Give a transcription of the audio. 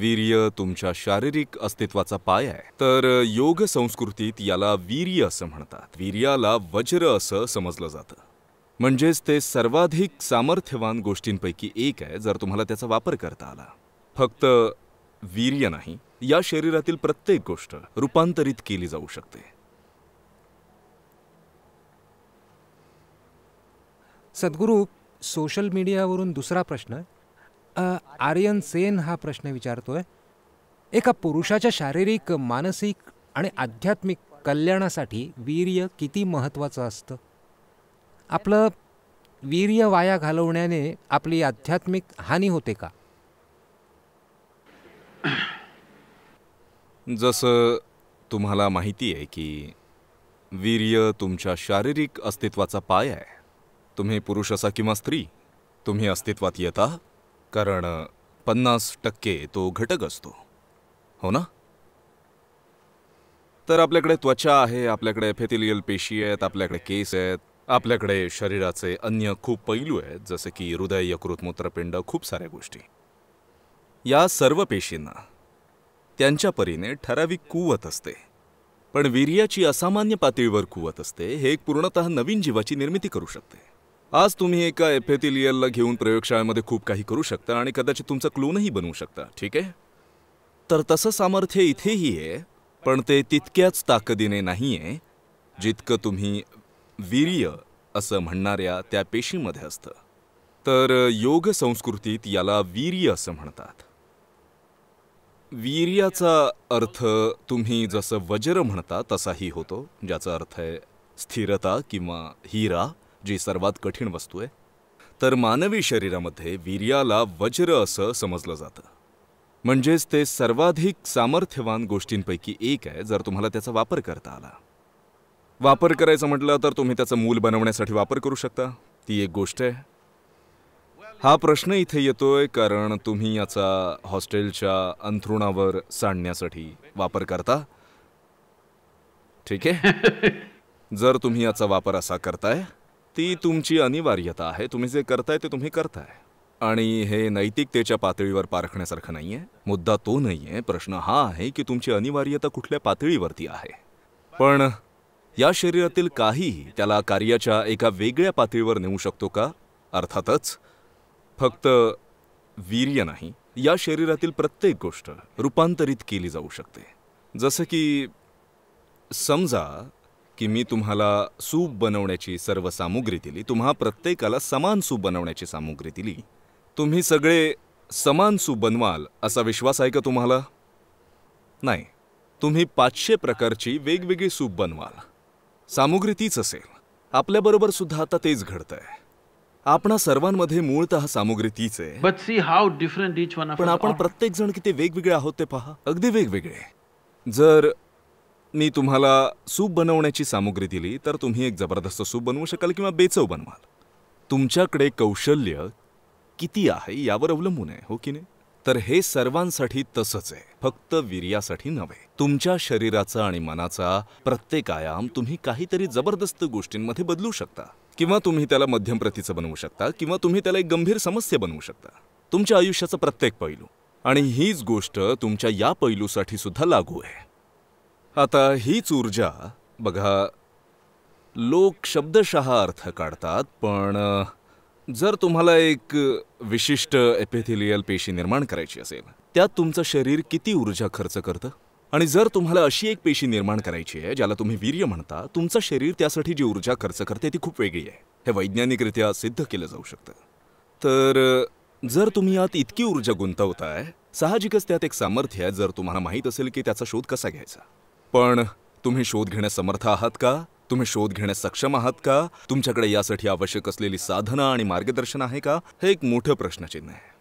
वीर्य तुमच्या शारीरिक अस्तित्वाचा पाय आहे तर योग संस्कृतीत याला वीर्य असं म्हणतात वीर्याला वज्र असं समजलं जातं म्हणजेच ते सर्वाधिक सामर्थ्यवान गोष्टींपैकी एक आहे जर तुम्हाला त्याचा वापर करता आला फक्त वीर्य नाही या शरीरातील प्रत्येक गोष्ट रूपांतरित केली जाऊ शकते सद्गुरू सोशल मीडियावरून दुसरा प्रश्न आर्यन सेन हा प्रश्न विचारतोय एका पुरुषाच्या शारीरिक मानसिक आणि आध्यात्मिक कल्याणासाठी वीर्य किती महत्त्वाचं असतं आपलं वीर्य वाया घालवण्याने आपली आध्यात्मिक हानी होते का जसं तुम्हाला माहिती आहे की वीर्य तुमच्या शारीरिक अस्तित्वाचा पाय आहे तुम्ही पुरुष असा किंवा स्त्री तुम्ही अस्तित्वात येता कारण पन्नास टक्के तो घटक असतो हो ना तर आपल्याकडे त्वचा आहे आपल्याकडे फेथिलियल पेशी आहेत आपल्याकडे केस आहेत आपल्याकडे शरीराचे अन्य खूप पैलू आहेत जसे की हृदय यकृत मूत्रपिंड खूप साऱ्या गोष्टी या सर्व पेशींना त्यांच्या परीने ठराविक कुवत असते पण वीर्याची असामान्य पातळीवर कुवत असते हे एक पूर्णतः नवीन जीवाची निर्मिती करू शकते आज तुम्ही एका एफ e घेऊन प्रयोगशाळेमध्ये खूप काही करू शकता आणि कदाचित तुमचा क्लोनही बनवू शकता ठीक आहे तर तसं सामर्थ्य इथेही आहे पण ते तितक्याच ताकदीने नाही आहे जितकं तुम्ही वीर्य असं म्हणणाऱ्या त्या पेशीमध्ये असतं तर योग संस्कृतीत याला वीर्य असं म्हणतात वीर्याचा अर्थ तुम्ही जसं वज्र म्हणता तसाही होतो ज्याचा अर्थ आहे स्थिरता किंवा हिरा जी सर्वात कठीण वस्तू आहे तर मानवी शरीरामध्ये वीर्याला वज्र असं समजलं जातं म्हणजेच ते सर्वाधिक सामर्थ्यवान गोष्टींपैकी एक आहे जर तुम्हाला त्याचा वापर करता आला वापर करायचं म्हटलं तर तुम्ही त्याचं मूल बनवण्यासाठी वापर करू शकता ती एक गोष्ट आहे हा प्रश्न इथे येतोय कारण तुम्ही याचा हॉस्टेलच्या अंथरुणावर सांडण्यासाठी वापर करता ठीक आहे जर तुम्ही याचा वापर असा करताय ती तुमची अनिवार्यता आहे तुम्ही जे करताय ते तुम्ही करताय आणि हे नैतिकतेच्या पातळीवर पारखण्यासारखं नाही आहे मुद्दा तो नाही आहे प्रश्न हा आहे की तुमची अनिवार्यता कुठल्या पातळीवरती आहे पण या शरीरातील काहीही त्याला कार्याच्या एका वेगळ्या पातळीवर नेऊ शकतो का अर्थातच फक्त वीर्य नाही या शरीरातील प्रत्येक गोष्ट रूपांतरित केली जाऊ शकते जसं की समजा की मी तुम्हाला सूप बनवण्याची सर्व सामुग्री दिली तुम्हा प्रत्येकाला समान सूप बनवण्याची सामुग्री दिली तुम्ही सगळे समान सूप बनवाल असा विश्वास आहे का तुम्हाला नाही तुम्ही पाचशे प्रकारची वेगवेगळी सूप बनवाल सामुग्री तीच असेल आपल्याबरोबर सुद्धा आता तेच घडतंय आपणा सर्वांमध्ये मूळत सामुग्री तीच आहे पण आपण प्रत्येक जण किती वेगवेगळे आहोत ते पहा अगदी वेगवेगळे जर मी तुम्हाला सूप बनवण्याची सामुग्री दिली तर तुम्ही एक जबरदस्त सूप बनवू शकाल किंवा बेचव बनवाल तुमच्याकडे कौशल्य किती आहे यावर अवलंबून आहे हो की नाही तर हे सर्वांसाठी तसंच आहे फक्त वीर्यासाठी नव्हे तुमच्या शरीराचा आणि मनाचा प्रत्येक आयाम तुम्ही काहीतरी जबरदस्त गोष्टींमध्ये बदलू शकता किंवा तुम्ही त्याला मध्यम प्रतीचं बनवू शकता किंवा तुम्ही त्याला एक गंभीर समस्या बनवू शकता तुमच्या आयुष्याचा प्रत्येक पैलू आणि हीच गोष्ट तुमच्या या पैलूसाठी सुद्धा लागू आहे आता हीच ऊर्जा बघा लोक शब्दशः अर्थ काढतात पण जर तुम्हाला एक विशिष्ट एपेथिलियल पेशी निर्माण करायची असेल त्यात तुमचं शरीर किती ऊर्जा खर्च करतं आणि जर तुम्हाला अशी एक पेशी निर्माण करायची आहे ज्याला तुम्ही वीर्य म्हणता तुमचं शरीर त्यासाठी जी ऊर्जा खर्च करते ती खूप वेगळी आहे हे वैज्ञानिकरित्या सिद्ध केलं जाऊ शकतं तर जर तुम्ही यात इतकी ऊर्जा गुंतवताय साहजिकच त्यात एक सामर्थ्य आहे जर तुम्हाला माहीत असेल की त्याचा शोध कसा घ्यायचा पण तुम्ही शोध घेण्यास समर्थ आहात का तुम्ही शोध घेण्यास सक्षम आहात का तुमच्याकडे यासाठी आवश्यक असलेली साधना आणि मार्गदर्शन आहे का हे एक मोठं प्रश्नचिन्ह आहे